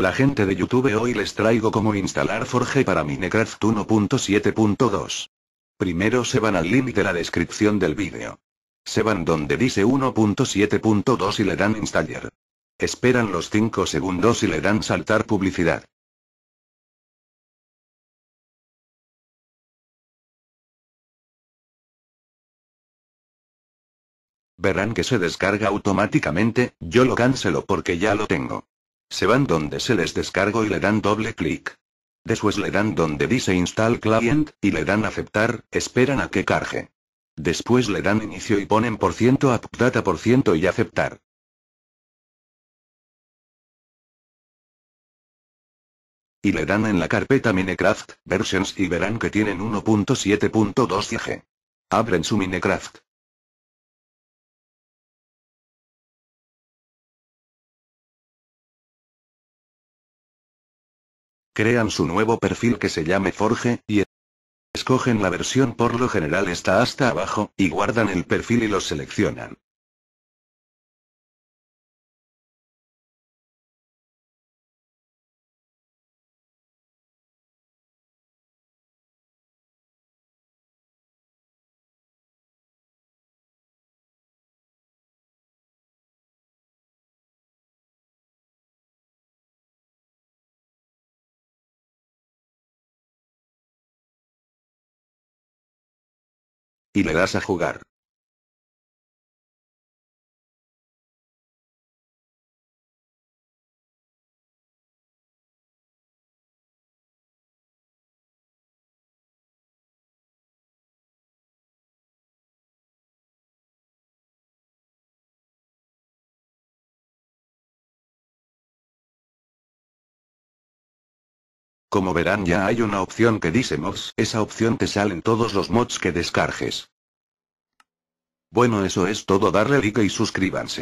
La gente de YouTube hoy les traigo cómo instalar Forge para Minecraft 1.7.2. Primero se van al link de la descripción del vídeo. Se van donde dice 1.7.2 y le dan installer. Esperan los 5 segundos y le dan saltar publicidad. Verán que se descarga automáticamente, yo lo cancelo porque ya lo tengo. Se van donde se les descargo y le dan doble clic. Después le dan donde dice Install Client, y le dan Aceptar, esperan a que cargue. Después le dan Inicio y ponen por ciento AppData por ciento y Aceptar. Y le dan en la carpeta Minecraft, Versions y verán que tienen 1.7.2 g Abren su Minecraft. crean su nuevo perfil que se llame Forge, y escogen la versión por lo general está hasta abajo, y guardan el perfil y lo seleccionan. y le das a jugar. Como verán ya hay una opción que dice mods, esa opción te salen todos los mods que descarges. Bueno eso es todo darle like y suscríbanse.